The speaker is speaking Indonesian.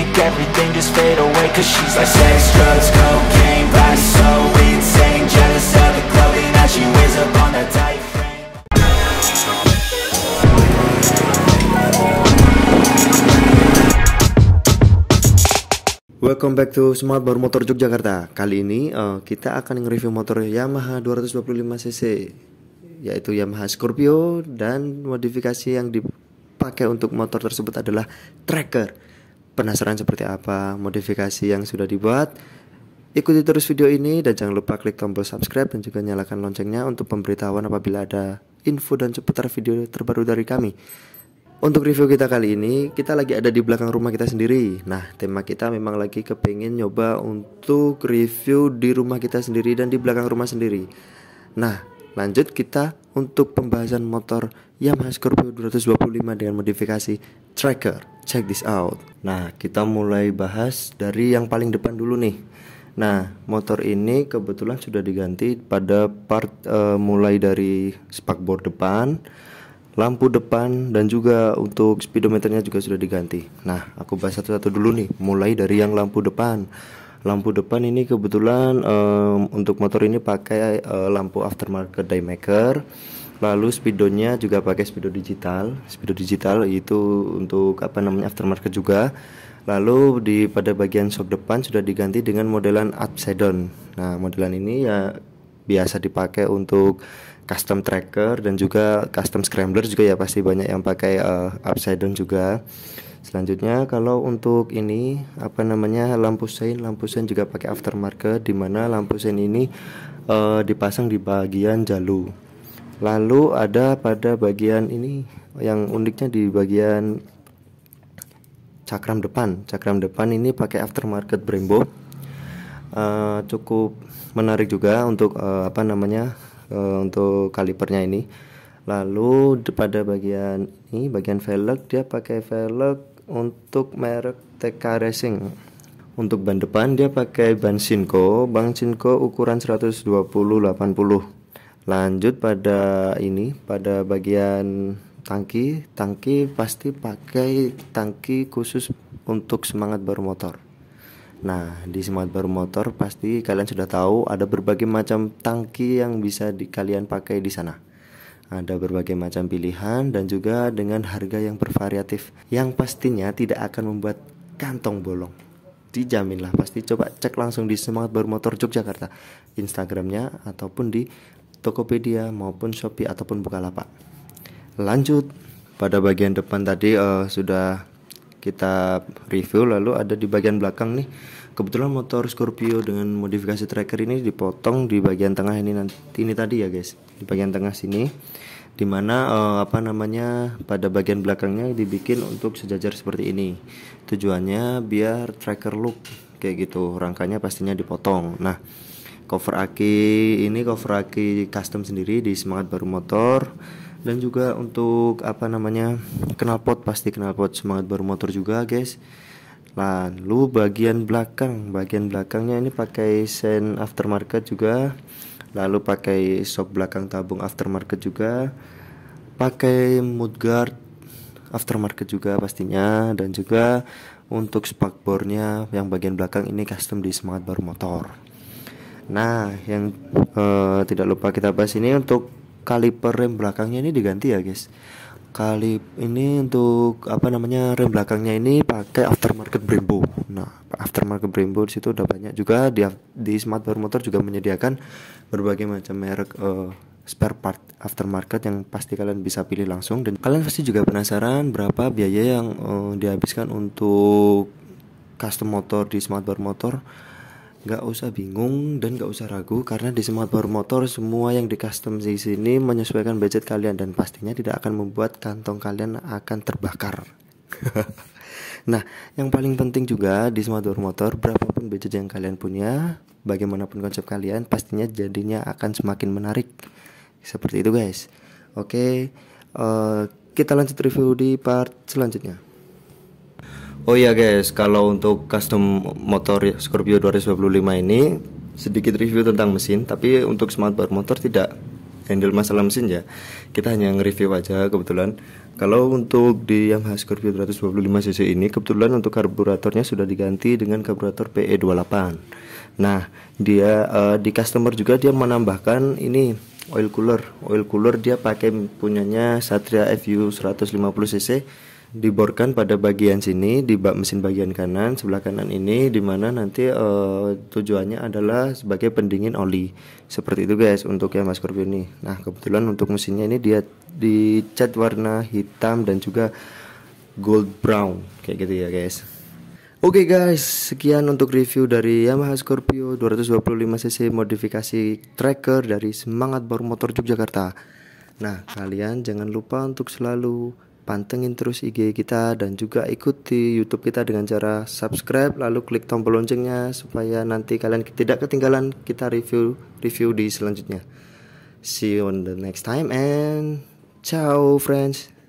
make everything just fade away Cause she's like sex, drugs, cocaine, vice so insane Jealous of the clothing that she wears up on that tight Welcome back to Smart Bar Motor Yogyakarta Kali ini uh, kita akan nge-review motor Yamaha 225cc Yaitu Yamaha Scorpio Dan modifikasi yang dipakai untuk motor tersebut adalah Tracker Penasaran seperti apa modifikasi yang sudah dibuat? Ikuti terus video ini dan jangan lupa klik tombol subscribe dan juga nyalakan loncengnya untuk pemberitahuan apabila ada info dan seputar video terbaru dari kami. Untuk review kita kali ini, kita lagi ada di belakang rumah kita sendiri. Nah, tema kita memang lagi kepingin nyoba untuk review di rumah kita sendiri dan di belakang rumah sendiri. Nah, Lanjut kita untuk pembahasan motor Yamaha Scorpio 225 dengan modifikasi tracker. Check this out. Nah, kita mulai bahas dari yang paling depan dulu nih. Nah, motor ini kebetulan sudah diganti pada part uh, mulai dari spakbor depan, lampu depan dan juga untuk speedometernya juga sudah diganti. Nah, aku bahas satu-satu dulu nih, mulai dari yang lampu depan lampu depan ini kebetulan um, untuk motor ini pakai uh, lampu aftermarket daymaker lalu speedonya juga pakai speedo digital speedo digital itu untuk apa namanya aftermarket juga lalu di pada bagian shock depan sudah diganti dengan modelan upside down nah modelan ini ya biasa dipakai untuk custom tracker dan juga custom scrambler juga ya pasti banyak yang pakai uh, eh, upside down juga Selanjutnya kalau untuk ini apa namanya lampu sein, lampu sein juga pakai aftermarket di mana lampu sein ini e, dipasang di bagian jalu. Lalu ada pada bagian ini yang uniknya di bagian cakram depan. Cakram depan ini pakai aftermarket Brembo. E, cukup menarik juga untuk e, apa namanya e, untuk kalipernya ini. Lalu pada bagian ini bagian velg dia pakai velg untuk merek TK Racing untuk ban depan dia pakai ban Shinko, ban Shinko ukuran 120 80 lanjut pada ini pada bagian tangki tangki pasti pakai tangki khusus untuk semangat baru motor Nah, di semangat baru motor pasti kalian sudah tahu ada berbagai macam tangki yang bisa di, kalian pakai di sana. Ada berbagai macam pilihan dan juga dengan harga yang bervariatif yang pastinya tidak akan membuat kantong bolong. Dijaminlah pasti coba cek langsung di Semangat Bermotor Yogyakarta Instagramnya ataupun di Tokopedia maupun Shopee ataupun Bukalapak. Lanjut pada bagian depan tadi uh, sudah kita review lalu ada di bagian belakang nih kebetulan motor Scorpio dengan modifikasi tracker ini dipotong di bagian tengah ini nanti ini tadi ya guys di bagian tengah sini dimana uh, eh, apa namanya pada bagian belakangnya dibikin untuk sejajar seperti ini tujuannya biar tracker look kayak gitu rangkanya pastinya dipotong nah cover aki ini cover aki custom sendiri di semangat baru motor dan juga untuk apa namanya knalpot pasti knalpot semangat baru motor juga guys lalu bagian belakang bagian belakangnya ini pakai sen aftermarket juga lalu pakai shock belakang tabung aftermarket juga pakai guard aftermarket juga pastinya dan juga untuk spakbornya yang bagian belakang ini custom di semangat baru motor nah yang eh, tidak lupa kita bahas ini untuk kaliper rem belakangnya ini diganti ya guys kali ini untuk apa namanya rem belakangnya ini pakai aftermarket Brembo. Nah, aftermarket Brembo di situ udah banyak juga di di Smart Power Motor juga menyediakan berbagai macam merek uh, spare part aftermarket yang pasti kalian bisa pilih langsung dan kalian pasti juga penasaran berapa biaya yang uh, dihabiskan untuk custom motor di Smart Power Motor nggak usah bingung dan nggak usah ragu karena di Smart Power Motor semua yang di custom di sini menyesuaikan budget kalian dan pastinya tidak akan membuat kantong kalian akan terbakar. nah, yang paling penting juga di Smart Power Motor berapapun budget yang kalian punya, bagaimanapun konsep kalian pastinya jadinya akan semakin menarik. Seperti itu guys. Oke, uh, kita lanjut review di part selanjutnya. Oh iya guys, kalau untuk custom motor Scorpio 225 ini sedikit review tentang mesin, tapi untuk smart bar motor tidak handle masalah mesin ya. Kita hanya nge-review aja kebetulan. Kalau untuk di Yamaha Scorpio 225 cc ini kebetulan untuk karburatornya sudah diganti dengan karburator PE28. Nah, dia uh, di customer juga dia menambahkan ini oil cooler. Oil cooler dia pakai punyanya Satria FU 150 cc diborkan pada bagian sini di mesin bagian kanan sebelah kanan ini dimana nanti uh, tujuannya adalah sebagai pendingin oli seperti itu guys untuk yang masker Scorpio ini nah kebetulan untuk mesinnya ini dia dicat warna hitam dan juga gold brown kayak gitu ya guys Oke okay guys, sekian untuk review dari Yamaha Scorpio 225cc modifikasi tracker dari Semangat Baru Motor Yogyakarta. Nah, kalian jangan lupa untuk selalu pantengin terus IG kita dan juga ikuti YouTube kita dengan cara subscribe lalu klik tombol loncengnya supaya nanti kalian tidak ketinggalan kita review review di selanjutnya. See you on the next time and ciao friends.